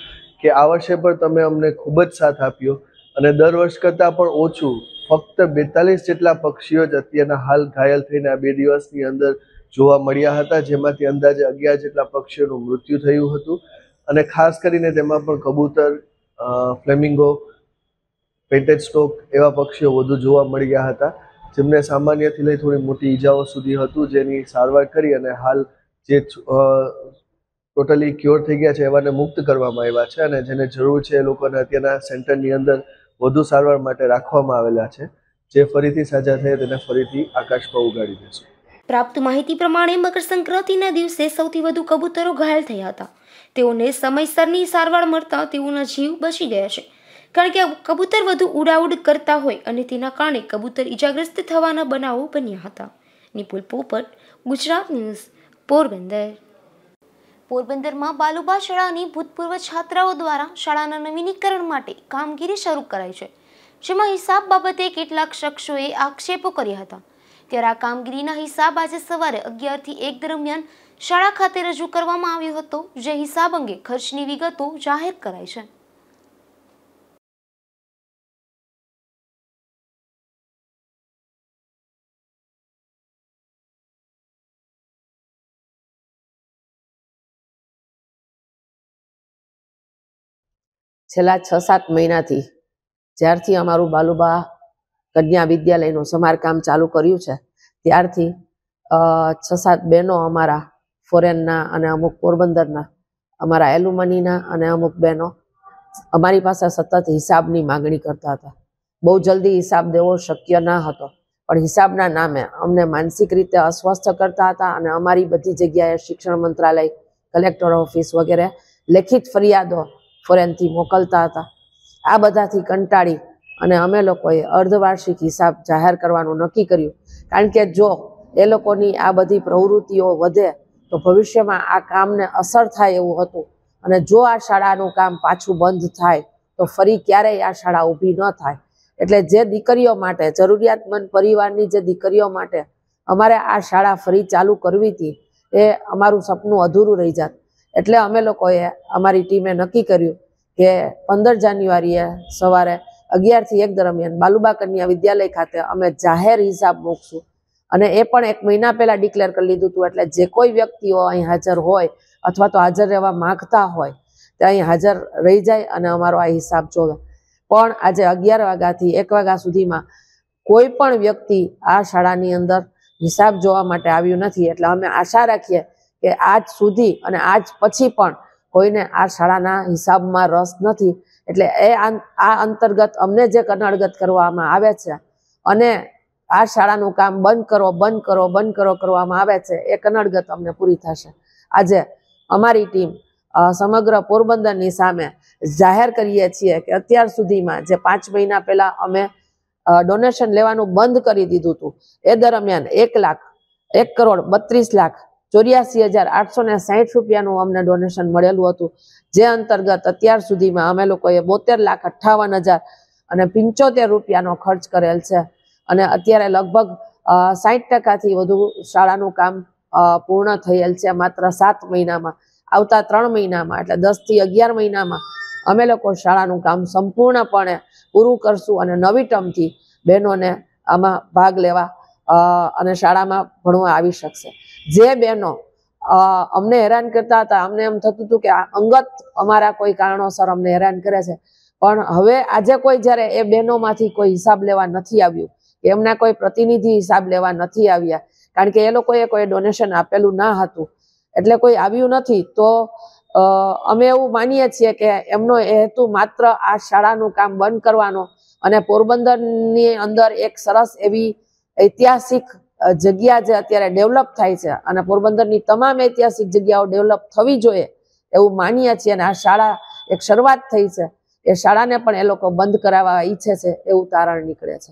કે આ વર્ષે પણ તમે અમને ખૂબ જ સાથ આપ્યો અને દર વર્ષ કરતાં પણ ઓછું ફક્ત બેતાલીસ જેટલા પક્ષીઓ જ અત્યારના હાલ ઘાયલ થઈને આ બે દિવસની અંદર જોવા મળ્યા હતા જેમાંથી અંદાજે અગિયાર જેટલા પક્ષીઓનું મૃત્યુ થયું હતું અને ખાસ કરીને તેમાં પણ કબૂતર ફ્લેમિંગો પેન્ટેડ સ્ટોક એવા પક્ષીઓ વધુ જોવા મળ્યા હતા જેમને સામાન્યથી લઈ થોડી મોટી ઈજાઓ સુધી હતું જેની સારવાર કરી અને હાલ જે ટોટલી ક્યોર થઈ ગયા છે એવાને મુક્ત કરવામાં આવ્યા છે અને જેને જરૂર છે એ લોકોને અત્યારના સેન્ટરની અંદર વધુ સારવાર માટે રાખવામાં આવેલા છે જે ફરીથી સાજા થયા તેને ફરીથી આકાશમાં ઉગાડી દેશે પ્રાપ્ત માહિતી પ્રમાણે મકર સંક્રાંતિના દિવસે સૌથી વધુ કબૂતરો ઘાયલ થયા હતા તેઓને સમયસરની સારવાર મળતા તેઓના જીવ બચી ગયા છે કારણ કે કબૂતર વધુ ઉડાઉડ કરતા હોય અને તેના કારણે કબૂતર ઇજાગ્રસ્ત થવાના બનાવો બન્યા હતા નિપુલ પોપટ ગુજરાત ન્યૂઝ પોરબંદર પોરબંદરમાં બાલુબા શાળાની ભૂતપૂર્વ છાત્રાઓ દ્વારા શાળાના નવીનીકરણ માટે કામગીરી શરૂ કરાઈ છે જેમાં હિસાબ બાબતે કેટલાક શખ્સોએ આક્ષેપો કર્યા હતા ત્યારે આ કામગીરીના હિસાબ આજે સવારે અગિયારથી એક દરમિયાન શાળા ખાતે રજૂ કરવામાં આવ્યો હતો જે હિસાબ અંગે ખર્ચની વિગતો જાહેર કરાઈ છે છેલ્લા છ સાત મહિનાથી જ્યારથી અમારું બાલુબા કન્યા વિદ્યાલયનું સમારકામ ચાલુ કર્યું છે ત્યારથી છ સાત બહેનો અમારા ફોરેનના અને અમુક પોરબંદરના અમારા એલ્યુમનીના અને અમુક બહેનો અમારી પાસે સતત હિસાબની માગણી કરતા હતા બહુ જલ્દી હિસાબ દેવો શક્ય ન હતો પણ હિસાબના નામે અમને માનસિક રીતે અસ્વસ્થ કરતા હતા અને અમારી બધી જગ્યાએ શિક્ષણ મંત્રાલય કલેક્ટર ઓફિસ વગેરે લેખિત ફરિયાદો ફોરેનથી મોકલતા હતા આ બધાથી કંટાળી અને અમે લોકોએ અર્ધવાર્ષિક હિસાબ જાહેર કરવાનું નક્કી કર્યું કારણ કે જો એ લોકોની આ બધી પ્રવૃત્તિઓ વધે તો ભવિષ્યમાં આ કામને અસર થાય એવું હતું અને જો આ શાળાનું કામ પાછું બંધ થાય તો ફરી ક્યારેય આ શાળા ઊભી ન થાય એટલે જે દીકરીઓ માટે જરૂરિયાતમંદ પરિવારની જે દીકરીઓ માટે અમારે આ શાળા ફરી ચાલુ કરવી હતી એ અમારું સપનું અધૂરું રહી જાત એટલે અમે લોકોએ અમારી ટીમે નક્કી કર્યું કે પંદર જાન્યુઆરીએ સવારે અગિયારથી એક દરમિયાન બાલુબા કન્યા વિદ્યાલય ખાતે અમે જાહેર હિસાબ મૂકશું અને એ પણ એક મહિના પહેલાં ડિક્લેર કરી લીધું હતું એટલે જે કોઈ વ્યક્તિઓ અહીં હાજર હોય અથવા તો હાજર રહેવા માગતા હોય તે અહીં હાજર રહી જાય અને અમારો આ હિસાબ જોવે પણ આજે અગિયાર વાગ્યાથી એક વાગ્યા સુધીમાં કોઈ પણ વ્યક્તિ આ શાળાની અંદર હિસાબ જોવા માટે આવ્યું નથી એટલે અમે આશા રાખીએ કે આજ સુધી અને આજ પછી પણ કોઈને આ શાળાના હિસાબમાં રસ નથી એટલે એ આ અંતર્ગત અમને જે કનડગત કરવામાં આવે છે અને આ શાળાનું કામ બંધ કરો બંધ કરો બંધ કરો કરવામાં આવે છે એ કનડગત અમને પૂરી થશે આજે અમારી ટીમ સમગ્ર પોરબંદરની સામે જાહેર કરીએ છીએ કે અત્યાર સુધીમાં જે પાંચ મહિના પહેલાં અમે ડોનેશન લેવાનું બંધ કરી દીધું હતું એ દરમિયાન એક લાખ એક કરોડ બત્રીસ લાખ ચોર્યાસી હજાર આઠસો ને સાહીઠ રૂપિયાનું અમને ડોનેશન મળેલું હતું જે અંતર્ગત અત્યાર સુધીમાં અમે લોકોએ બોતેર લાખ અઠ્ઠાવન હજાર અને પંચોતેર રૂપિયાનો ખર્ચ કરેલ છે અને અત્યારે લગભગ સાહીઠ ટકાથી વધુ શાળાનું કામ પૂર્ણ થયેલ છે માત્ર સાત મહિનામાં આવતા ત્રણ મહિનામાં એટલે દસથી અગિયાર મહિનામાં અમે લોકો શાળાનું કામ સંપૂર્ણપણે પૂરું કરશું અને નવી ટર્મથી બહેનોને આમાં ભાગ લેવા અને શાળામાં ભણવા આવી શકશે જે બહેનો અમને હેરાન કરતા હતા અમને એમ થતું હતું કે અંગત અમારા કોઈ કારણોસર અમને હેરાન કરે છે પણ હવે આજે કોઈ જ્યારે એ બહેનોમાંથી કોઈ હિસાબ લેવા નથી આવ્યું એમના કોઈ પ્રતિનિધિ હિસાબ લેવા નથી આવ્યા કારણ કે એ લોકોએ કોઈ ડોનેશન આપેલું ના હતું એટલે કોઈ આવ્યું નથી તો અમે એવું માનીએ છીએ કે એમનો એ હેતુ માત્ર આ શાળાનું કામ બંધ કરવાનો અને પોરબંદરની અંદર એક સરસ એવી ઐતિહાસિક જગ્યા જે અત્યારે ડેવલપ થાય છે અને પોરબંદરની તમામ ઐતિહાસિક જગ્યાઓ ડેવલપ થવી જોઈએ એવું માનીએ છીએ અને આ શાળા એક શરૂઆત થઈ છે એ શાળાને પણ એ લોકો બંધ કરાવવા ઈચ્છે છે એવું તારણ નીકળે છે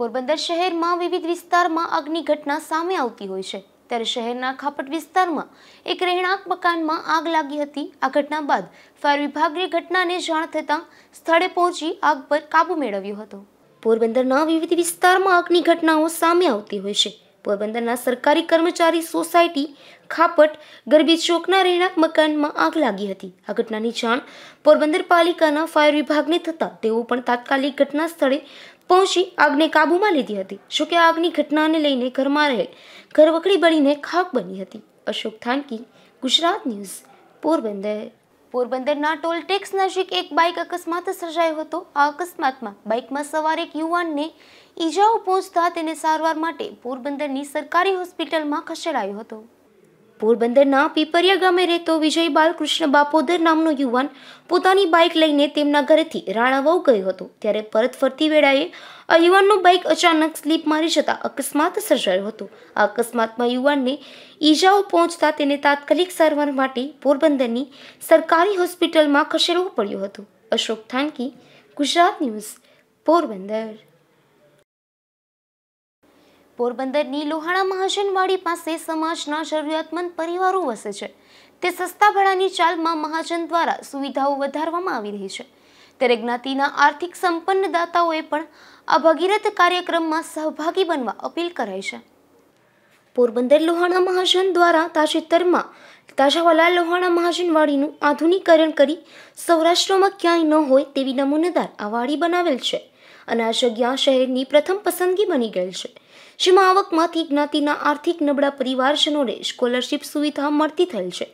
પોરબંદર શહેરમાં વિવિધ વિસ્તારમાં આગની ઘટના સામે આવતી હોય છે ત્યારે શહેરના ખાપટ વિસ્તારમાં એક રહેણાંક મકાનમાં આગ લાગી હતી આ ઘટના બાદ ફાયર વિભાગની ઘટનાને જાણ થતાં સ્થળે પહોંચી આગ પર કાબુ મેળવ્યો હતો પોરબંદરના વિવિધ વિસ્તારમાં આગની ઘટનાઓ સામે આવતી હોય છે પોરબંદરના સરકારી કર્મચારી સોસાયટી ખાપટ ગરબી ચોકના રહેણાંક મકાનમાં આગ લાગી હતી આ ઘટનાની જાણ પોરબંદર પાલિકાના ફાયર વિભાગને થતાં તેઓ પણ તાત્કાલિક ઘટના સ્થળે પહોંચી આગને કાબૂમાં લીધી હતી જોકે આગની ઘટનાને લઈને ઘરમાં રહેલ ઘરવકડી બળીને ખાક બની હતી અશોક થાનકી ગુજરાત ન્યૂઝ પોરબંદર પોરબંદરના ટોલ ટેક્સ નજીક એક બાઇક અકસ્માત સર્જાયો હતો આ અકસ્માતમાં બાઇકમાં સવાર એક યુવાનને ઈજાઓ પહોંચતા તેને સારવાર માટે પોરબંદરની સરકારી હોસ્પિટલમાં ખસેડાયો હતો પોરબંદરના પીપરિયા ગામે રહેતો વિજય બાલકૃષ્ણ બાપોદર નામનો યુવાન પોતાની બાઇક લઈને તેમના ઘરેથી રાણાવાવ ગયો હતો ત્યારે પરત ફરતી વેળાએ આ યુવાનનું બાઇક અચાનક સ્લીપ મારી જતાં અકસ્માત સર્જાયો હતો આ અકસ્માતમાં યુવાનને ઈજાઓ પહોંચતા તેને તાત્કાલિક સારવાર માટે પોરબંદરની સરકારી હોસ્પિટલમાં ખસેડવું પડ્યું હતું અશોક થાનકી ગુજરાત ન્યૂઝ પોરબંદર પોરબંદરની લોહાણા મહાજનવાડી પાસે સમાજના જરૂરિયાતમંદ પરિવારો વસે છે તે સસ્તા ભાડાની ચાલમાં મહાજન દ્વારા સુવિધાઓ વધારવામાં આવી રહી છે ત્યારે જ્ઞાતિના આર્થિક સંપન્ન દાતાઓએ પણ આ ભગીરથ કાર્યક્રમમાં સહભાગી બનવા અપીલ કરાઈ છે પોરબંદર લોહાણા મહાજન દ્વારા તાજેતરમાં તાજાવાલા લોહાણા મહાજનવાડીનું આધુનિકરણ કરી સૌરાષ્ટ્રમાં ક્યાંય ન હોય તેવી નમૂનેદાર આ વાડી બનાવેલ છે અને આ જગ્યા શહેરની પ્રથમ પસંદગી બની ગયેલ છે જેમાં આવકમાંથી જ્ઞાતિના આર્થિક નબળા પરિવારજનોને સ્કોલરશીપ સુવિધા મળતી થયેલ છે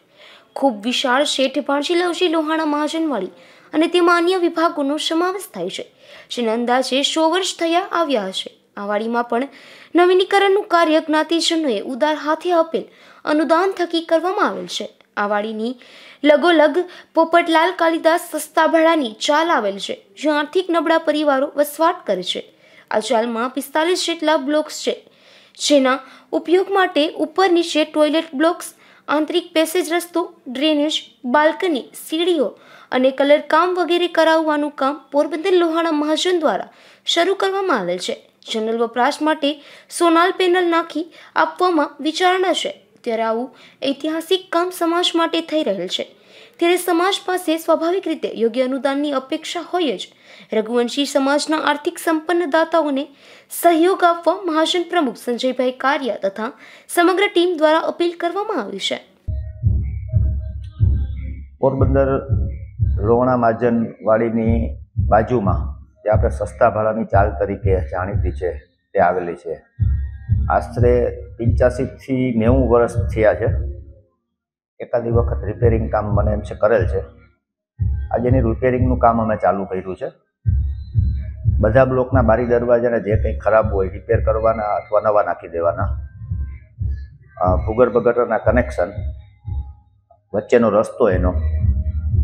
ખૂબ વિશાળ શેઠ ભાણજી લવજી લોહાણા મહાજનવાળી અને તેમાં અન્ય વિભાગોનો સમાવેશ થાય છે જેના અંદાજે સો વર્ષ થયા આવ્યા હશે આ વાડીમાં પણ નવીનીકરણનું કાર્ય જ્ઞાતિજનોએ ઉદાર હાથે આપેલ અનુદાન થકી કરવામાં આવેલ છે આ વાડીની લગોલગ પોપટલાલ કાલિદાસ સસ્તા ભાડાની ચાલ આવેલ છે જે આર્થિક નબળા પરિવારો વસવાટ કરે છે આ ચાલમાં પિસ્તાલીસ જેટલા બ્લોક્સ છે જેના ઉપયોગ માટે ઉપર નીચે ટોયલેટ બ્લોક્સ આંતરિક પેસેજ રસ્તો ડ્રેનેજ બાલ્કની સીડીઓ અને કલર કામ વગેરે કરાવવાનું કામ પોરબંદર લોહાણા મહાજન દ્વારા શરૂ કરવામાં આવેલ છે જનરલ વપરાશ માટે સોનાલ પેનલ નાખી આપવામાં વિચારણા છે ત્યારે આવું ઐતિહાસિક કામ સમાજ માટે થઈ રહેલ છે ત્યારે સમાજ પાસે સ્વાભાવિક રીતે યોગ્ય અનુદાનની અપેક્ષા હોય જ રઘુવંશી સમાજના આર્થિક સંપન્ન દાતાઓને સહયોગ આપવા મહાજન પ્રમુખ સંજયભાઈ કારિયા તથા સમગ્ર ટીમ દ્વારા અપીલ કરવામાં આવી છે પોરબંદર રોણા મહાજનવાડીની બાજુમાં જે આપણે સસ્તા ભાડાની ચાલ તરીકે જાણીતી છે તે આવેલી છે આશરે પંચ્યાસીથી નેવું વર્ષ થયા છે એકાદી વખત રિપેરિંગ કામ મને એમ છે કરેલ છે આજે એની રિપેરિંગનું કામ અમે ચાલુ કર્યું છે બધા બ્લોકના બારી દરવાજાને જે કંઈ ખરાબ હોય રિપેર કરવાના અથવા નવા નાખી દેવાના ભૂગર્ભ ગટરના કનેક્શન વચ્ચેનો રસ્તો એનો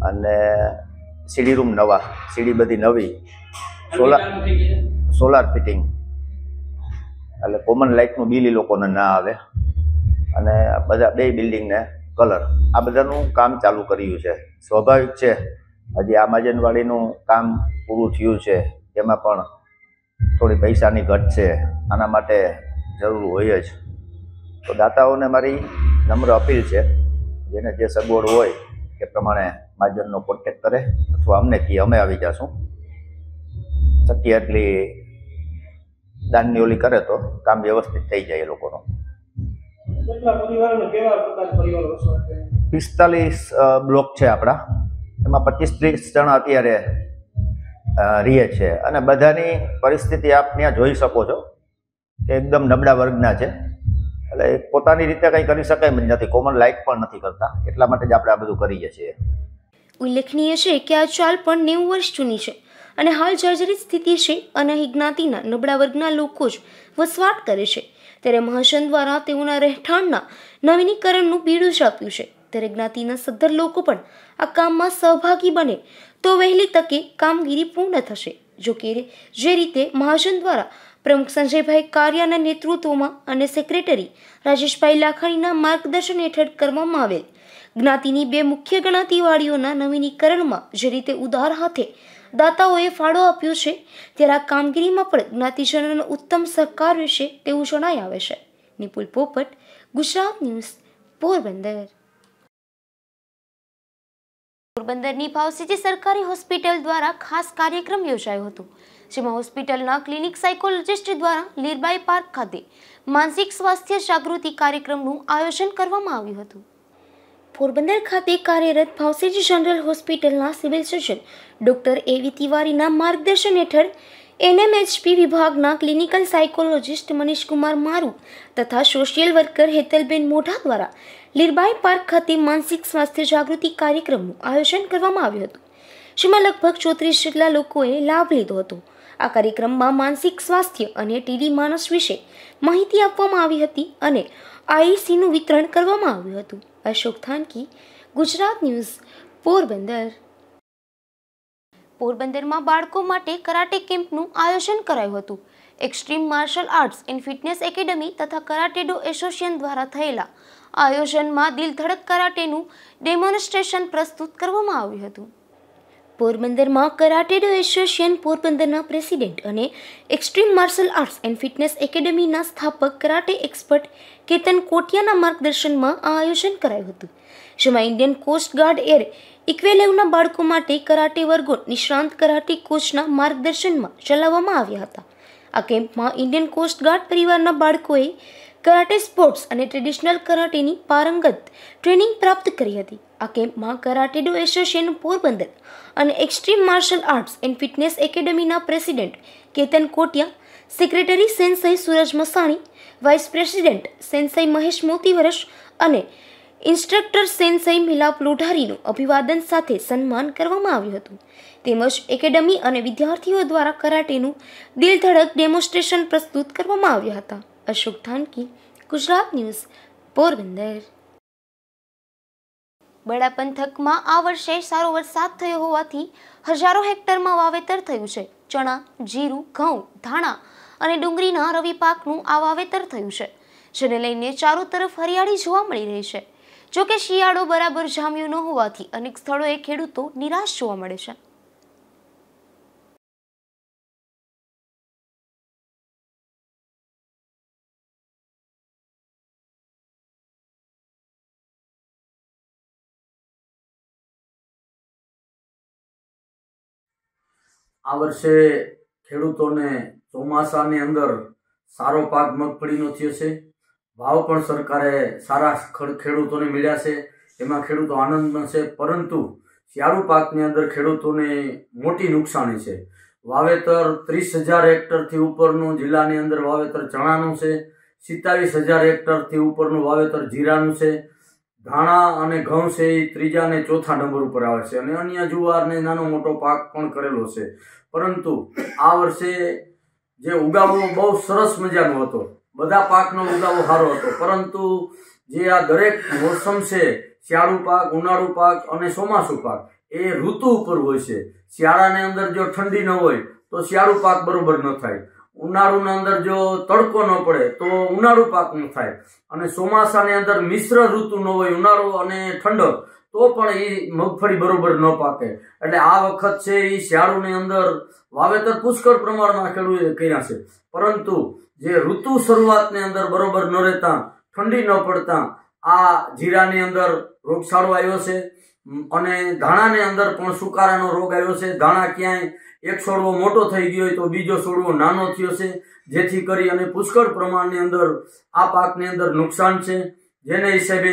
અને સીડી રૂમ નવા સીડી બધી નવી સોલાર સોલાર ફિટિંગ એટલે કોમન લાઇટનું બિલ એ લોકોને ના આવે અને બધા બે બિલ્ડિંગને કલર આ બધાનું કામ ચાલુ કર્યું છે સ્વાભાવિક છે હજી આ મહાજનવાડીનું કામ પૂરું થયું છે એમાં પણ થોડી પૈસાની ઘટ છે આના માટે જરૂર હોય જ તો દાતાઓને મારી નમ્ર અપીલ છે જેને જે સગવડ હોય એ પ્રમાણે માજનનો કોન્ટેક કરે અથવા અમને કહે અમે આવી જશું શક્ય એટલી દાનની ઓલી કરે તો કામ વ્યવસ્થિત થઈ જાય એ લોકોનો પિસ્તાલીસ બ્લોક છે આપણા એમાં પચીસ ત્રીસ જણા અત્યારે રહીએ છે અને બધાની પરિસ્થિતિ આપ ત્યાં જોઈ શકો છો કે એકદમ નબળા વર્ગના છે એટલે પોતાની રીતે કંઈ કરી શકાય નથી કોમન લાઇક પણ નથી કરતા એટલા માટે જ આપણે આ બધું કરીએ છીએ ઉલ્લેખનીય છે કે આ ચાલ પણ નેવું વર્ષ જૂની છે અને હાલ જર્જરિત સ્થિતિ છે અને અહીં જ્ઞાતિના નબળા વર્ગના લોકો જ વસવાટ કરે છે ત્યારે મહાશન દ્વારા તેઓના રહેઠાણના નવીનીકરણનું બીડું આપ્યું છે ત્યારે જ્ઞાતિના સદ્ધર લોકો પણ આ કામમાં સહભાગી બને તો વહેલી તકે કામગીરી પૂર્ણ થશે જો કે જે રીતે મહાજન દ્વારા પ્રમુખ સંજયભાઈ કારિયાના નેતૃત્વમાં અને સેક્રેટરી રાજેશભાઈ લાખાણીના માર્ગદર્શન હેઠળ કરવામાં આવેલ જ્ઞાતિની બે મુખ્ય ગણાતીવાળીઓના નવીનીકરણમાં જે રીતે ઉદાર હાથે દાતાઓએ ફાળો આપ્યો છે ત્યારે આ કામગીરીમાં પણ જ્ઞાતિજનોનો ઉત્તમ સહકાર રહેશે તેવું જણાય આવે છે નિપુલ પોપટ ગુજરાત ન્યૂઝ પોરબંદર પોરબંદરની ભાવ ભાવસીજી સરકારી હોસ્પિટલ દ્વારા ખાસ કાર્યક્રમ યોજાયો હતો જેમાં હોસ્પિટલના ક્લિનિક સાયકોલોજિસ્ટ દ્વારા લીરબાઈ પાર્ક ખાતે માનસિક સ્વાસ્થ્ય જાગૃતિ કાર્યક્રમનું આયોજન કરવામાં આવ્યું હતું પોરબંદર ખાતે કાર્યરત ભાવસેજ જનરલ હોસ્પિટલના સિવિલ સર્જન ડૉક્ટર એવી તિવારીના માર્ગદર્શન હેઠળ એનએમએચપી વિભાગના ક્લિનિકલ સાયકોલોજિસ્ટ મનીષકુમાર મારુ તથા સોશિયલ વર્કર હેતલબેન મોઢા દ્વારા લીરબાઈ પાર્ક ખાતે માનસિક સ્વાસ્થ્ય જાગૃતિ કાર્યક્રમનું આયોજન કરવામાં આવ્યું હતું જેમાં લગભગ ચોત્રીસ જેટલા લોકોએ લાભ લીધો હતો આ કાર્યક્રમમાં માનસિક સ્વાસ્થ્ય અને ટીડી માનસ વિશે માહિતી આપવામાં આવી હતી અને આઈસીનું વિતરણ કરવામાં આવ્યું હતું અશોક થાનકી ગુજરાત ન્યૂઝ પોરબંદર પોરબંદરમાં બાળકો માટે કરાટે કેમ્પનું આયોજન કરાયું હતું extreme martial arts and fitness academy તથા કરાટેડો એસોસિએશન દ્વારા થયેલા આયોજનમાં દિલધડક કરાટેનું ડેમોન્સ્ટ્રેશન પ્રસ્તુત કરવામાં આવ્યું હતું પોરબંદરમાં કરાટેડ એસોસિએશન પોરબંદરના પ્રેસિડેન્ટ અને extreme martial arts and fitness એકેડેમીના સ્થાપક કરાટે એક્સપર્ટ કેતન કોટિયાના માર્ગદર્શનમાં આ આયોજન કરાયું હતું જેમાં ઇન્ડિયન કોસ્ટગાર્ડ એર ઇક્વેલેવના બાળકો માટે કરાટે વર્ગો નિષ્ણાંત કરાટે કોચના માર્ગદર્શનમાં ચલાવવામાં આવ્યા હતા આ કેમ્પમાં ઇન્ડિયન કોસ્ટગાર્ડ પરિવારના બાળકોએ કરાટે સ્પોર્ટ્સ અને ટ્રેડિશનલ કરાટેની પારંગત ટ્રેનિંગ પ્રાપ્ત કરી હતી આ કેમ્પમાં કરાટેડો એસોસિએશન પોરબંદર અને extreme martial arts and fitness એકેડમીના president Ketan Kotiya secretary sensei Suraj Masani vice president sensei Mahesh Motivaras અને ઇન્સ્ટ્રક્ટર સેનસાઈ મિલાપ લોઢારીનું અભિવાદન સાથે સન્માન કરવામાં આવ્યું હતું તેમજ એકેડેમી અને વિદ્યાર્થીઓ દ્વારા કરાટેનું દિલધડક ડેમોન્સ્ટ્રેશન પ્રસ્તુત કરવામાં આવ્યા હતા અશોક ધાનકી ગુજરાત ન્યૂઝ પોરબંદર બડા પંથકમાં આ વર્ષે સારો વરસાદ થયો હોવાથી હજારો હેક્ટરમાં વાવેતર થયું છે ચણા જીરું ઘઉં ધાણા અને ડુંગળીના રવિ પાકનું આ વાવેતર થયું છે જેને લઈને ચારો તરફ હરિયાળી જોવા મળી રહી છે જોકે શિયાળો બરાબર જામ્યો ન હોવાથી અનેક સ્થળોએ ખેડૂતો નિરાશ જોવા મળે છે આ વર્ષે ખેડૂતોને ચોમાસાની અંદર સારો પાક મગફળીનો થયો છે ભાવ પણ સરકારે સારા ખેડૂતોને મળ્યા છે એમાં ખેડૂતો આનંદમાં છે પરંતુ શિયાળુ પાકની અંદર ખેડૂતોને મોટી નુકસાની છે વાવેતર ત્રીસ હજાર હેક્ટરથી ઉપરનું જિલ્લાની અંદર વાવેતર ચણાનું છે સિત્તાવીસ હજાર હેક્ટરથી ઉપરનું વાવેતર જીરાનું છે ધાણા અને ઘઉં છે એ ત્રીજા અને ચોથા નંબર ઉપર આવે છે અને અન્ય જુવારને નાનો મોટો પાક પણ કરેલો છે પરંતુ આ વર્ષે જે ઉગાવો બહુ સરસ મજાનો હતો બધા પાકનો ઉગાવો સારો હતો પરંતુ જે આ દરેક મોસમ છે શિયાળુ પાક ઉનાળુ પાક અને ચોમાસુ પાક એ ઋતુ ઉપર હોય છે શિયાળાની અંદર જો ઠંડી ન હોય તો શિયાળુ પાક બરોબર ન થાય ઉનાળુની અંદર જો તડકો ન પડે તો ઉનાળુ પાકનું થાય અને ચોમાસાની અંદર મિશ્ર ઋતુ ન હોય ઉનાળો અને ઠંડક તો પણ એ મગફળી બરોબર ન પાકે એટલે આ વખત છે એ શિયાળુની અંદર વાવેતર પુષ્કળ પ્રમાણમાં ખેડૂતે કર્યા છે પરંતુ જે ઋતુ શરૂઆતની અંદર બરોબર ન રહેતા ઠંડી ન પડતા આ જીરાની અંદર રોગચાળો આવ્યો છે અને ધાણાની અંદર પણ સુકારાનો રોગ આવ્યો છે ધાણા ક્યાંય એક છોડવો મોટો થઈ ગયો હોય તો બીજો છોડવો નાનો થયો છે જેથી કરી અને પુષ્કળ પ્રમાણની અંદર આ પાકની અંદર નુકસાન છે જેને હિસાબે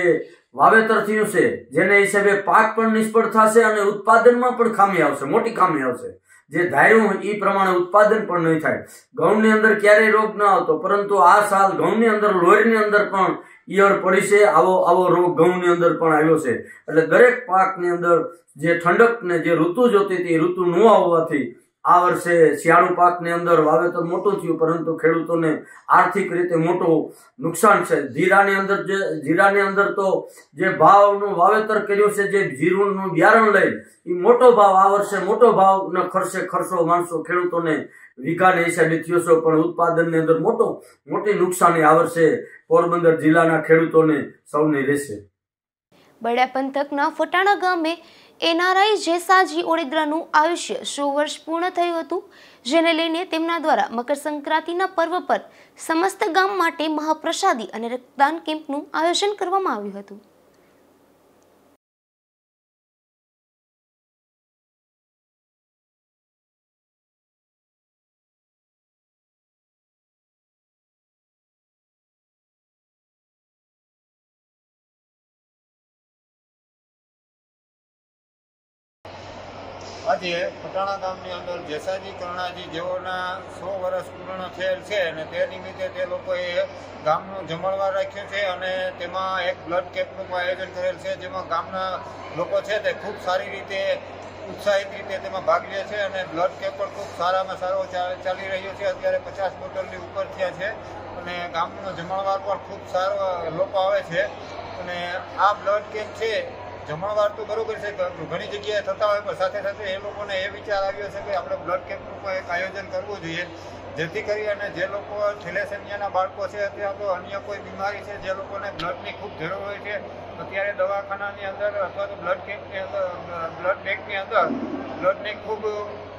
વાવેતર થયું છે જેને હિસાબે પાક પણ નિષ્ફળ થશે અને ઉત્પાદનમાં પણ ખામી આવશે મોટી ખામી આવશે જે ધાર્યું એ પ્રમાણે ઉત્પાદન પણ નહીં થાય ઘઉંની અંદર ક્યારેય રોગ ન આવતો પરંતુ આ સાલ ઘઉંની અંદર લોહીની અંદર પણ ઈયર પડી છે આવો આવો રોગ ઘઉંની અંદર પણ આવ્યો છે એટલે દરેક પાકની અંદર જે ઠંડક ને જે ઋતુ જોતી હતી એ ઋતુ ન આવવાથી આ વર્ષે શિયાળુ પાકની અંદર વાવેતર મોટું થયું પરંતુ ખેડૂતોને આર્થિક રીતે મોટું નુકસાન છે જીરાની અંદર જે જીરાની અંદર તો જે ભાવનું વાવેતર કર્યું છે જે જીરુંનું બિયારણ લઈ એ મોટો ભાવ આ વર્ષે મોટો ભાવનો ખર્ચે ખર્ચો માણસો ખેડૂતોને વિકાને હિસાબે થયો છે પણ ઉત્પાદનની અંદર મોટો મોટી નુકસાની આ વર્ષે પોરબંદર જિલ્લાના ખેડૂતોને સૌને રહેશે બડા પંથકના ફટાણા ગામે એનઆરઆઈ જેસાજી ઓડેદરાનું આયુષ્ય સો વર્ષ પૂર્ણ થયું હતું જેને લઈને તેમના દ્વારા મકર સંક્રાંતિના પર્વ પર સમસ્ત ગામ માટે મહાપ્રસાદી અને રક્તદાન કેમ્પનું આયોજન કરવામાં આવ્યું હતું આજે ફટાણા ગામની અંદર જેસાજી કર્ણાજી જેઓના સો વર્ષ પૂર્ણ થયેલ છે અને તે નિમિત્તે તે લોકોએ ગામનું જમણવાર રાખ્યું છે અને તેમાં એક બ્લડ કેમ્પનું આયોજન કરેલ છે જેમાં ગામના લોકો છે તે ખૂબ સારી રીતે ઉત્સાહિત રીતે તેમાં ભાગ લે છે અને બ્લડ કેમ્પ પણ ખૂબ સારામાં સારો ચાલી રહ્યો છે અત્યારે પચાસ બોટલની ઉપર થયા છે અને ગામનો જમણવાર પણ ખૂબ સારો લોકો આવે છે અને આ બ્લડ કેમ્પ છે જમણવાર તો બરોબર છે ઘણી જગ્યાએ થતા હોય પણ સાથે સાથે એ લોકોને એ વિચાર આવ્યો છે કે આપણે બ્લડ કેમ્પનું પણ એક આયોજન કરવું જોઈએ જેથી કરી અને જે લોકો થેલેસેમિયાના બાળકો છે અથવા તો અન્ય કોઈ બીમારી છે જે લોકોને બ્લડની ખૂબ જરૂર હોય છે અત્યારે દવાખાનાની અંદર અથવા તો બ્લડ કેમ્પની અંદર બ્લડ બેંકની અંદર બ્લડની ખૂબ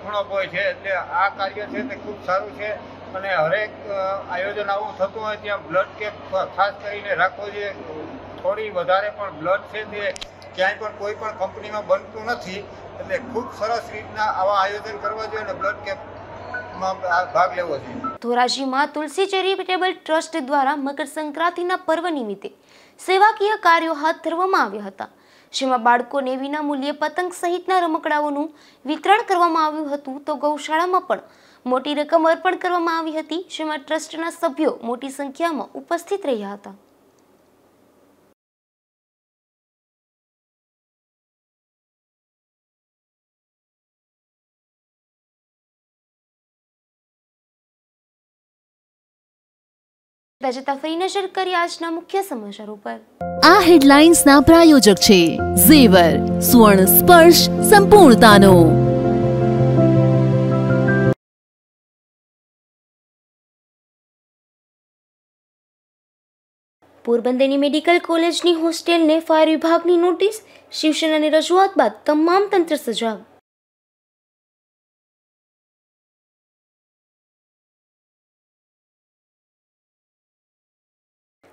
ઉણપ હોય છે એટલે આ કાર્ય છે તે ખૂબ સારું છે અને હરેક આયોજન આવું થતું હોય ત્યાં બ્લડ કેમ્પ ખાસ કરીને રાખવો જોઈએ થોડી વધારે પણ બ્લડ છે તે ક્યાંય પણ કોઈ પણ કંપનીમાં બનતું નથી એટલે ખૂબ સરસ રીતના આવા આયોજન કરવા જોઈએ અને બ્લડ કેમ્પ ધોરાજીમાં તુલસી ચેરિટેબલ ટ્રસ્ટ દ્વારા મકર સંક્રાંતિના પર્વ નિમિત્તે સેવાકીય કાર્યો હાથ ધરવામાં આવ્યા હતા જેમાં બાળકોને વિના મૂલ્યે પતંગ સહિતના રમકડાઓનું વિતરણ કરવામાં આવ્યું હતું તો ગૌશાળામાં પણ મોટી રકમ અર્પણ કરવામાં આવી હતી જેમાં ટ્રસ્ટના સભ્યો મોટી સંખ્યામાં ઉપસ્થિત રહ્યા હતા રજતા ફરી નજર કરી આજના મુખ્ય સમાચાર ઉપર આ હેડલાઇન્સના પ્રાયોજક છે ઝેવર સુવર્ણ સ્પર્શ સંપૂર્ણતાનો પોરબંદરની મેડિકલ કોલેજની હોસ્ટેલને ફાયર વિભાગની નોટિસ શિવસેનાની રજૂઆત બાદ તમામ તંત્ર સજાગ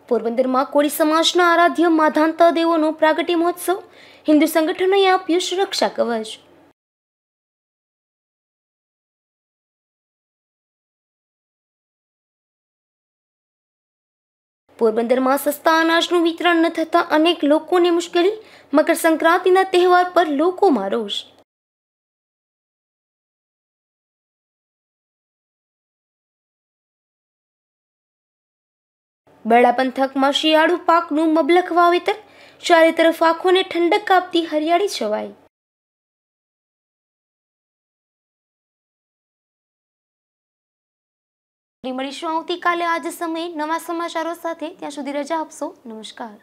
પોરબંદરમાં કોળી સમાજના આરાધ્ય માધાંતા દેવોનો પ્રાગટ્ય મહોત્સવ હિન્દુ સંગઠનોએ આપ્યું સુરક્ષા કવચ પોરબંદરમાં સસ્તા અનાજનું વિતરણ ન થતાં અનેક લોકોને મુશ્કેલી મકર સંક્રાંતિના તહેવાર પર લોકોમાં રોષ બરડા પંથકમાં શિયાળુ પાકનું મબલખ વાવેતર ચારે તરફ આંખોને ઠંડક આપતી હરિયાળી છવાઈ મળીશું આવતીકાલે આજ સમયે નવા સમાચારો સાથે ત્યાં સુધી રજા આપશો નમસ્કાર